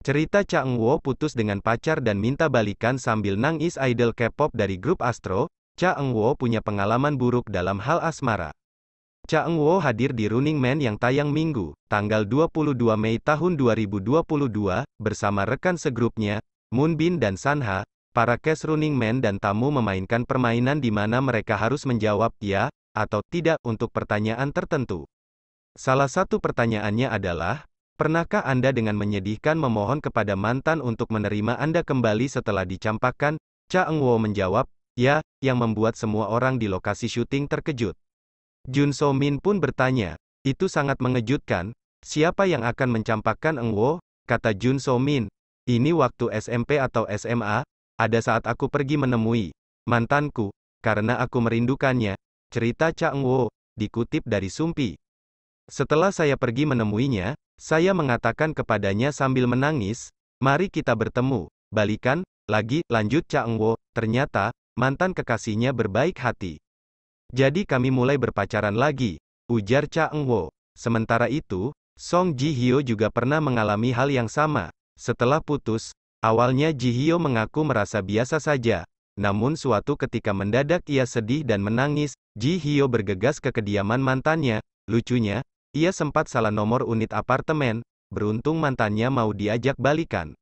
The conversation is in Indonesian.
Cerita Cha Chang Wo putus dengan pacar dan minta balikan sambil nangis idol K-pop dari grup Astro, Cha Chang Wo punya pengalaman buruk dalam hal asmara. Cha Chang Wo hadir di Running Man yang tayang Minggu, tanggal 22 Mei tahun 2022, bersama rekan segrupnya, Moonbin dan Sanha, para cast Running Man dan tamu memainkan permainan di mana mereka harus menjawab ya atau tidak untuk pertanyaan tertentu. Salah satu pertanyaannya adalah, Pernahkah Anda dengan menyedihkan memohon kepada mantan untuk menerima Anda kembali setelah dicampakkan? Cha Eng Wo menjawab, ya, yang membuat semua orang di lokasi syuting terkejut. Jun So Min pun bertanya, itu sangat mengejutkan, siapa yang akan mencampakkan Eng Wo? Kata Jun So Min, ini waktu SMP atau SMA, ada saat aku pergi menemui mantanku, karena aku merindukannya, cerita Cha Eng Wo, dikutip dari Sumpi. Setelah saya pergi menemuinya, saya mengatakan kepadanya sambil menangis, mari kita bertemu, balikan, lagi, lanjut Cha Engwo, ternyata, mantan kekasihnya berbaik hati. Jadi kami mulai berpacaran lagi, ujar Cha Engwo. Sementara itu, Song Ji Hyo juga pernah mengalami hal yang sama. Setelah putus, awalnya Ji Hyo mengaku merasa biasa saja. Namun suatu ketika mendadak ia sedih dan menangis, Ji Hyo bergegas ke kediaman mantannya. Lucunya, ia sempat salah nomor unit apartemen, beruntung mantannya mau diajak balikan.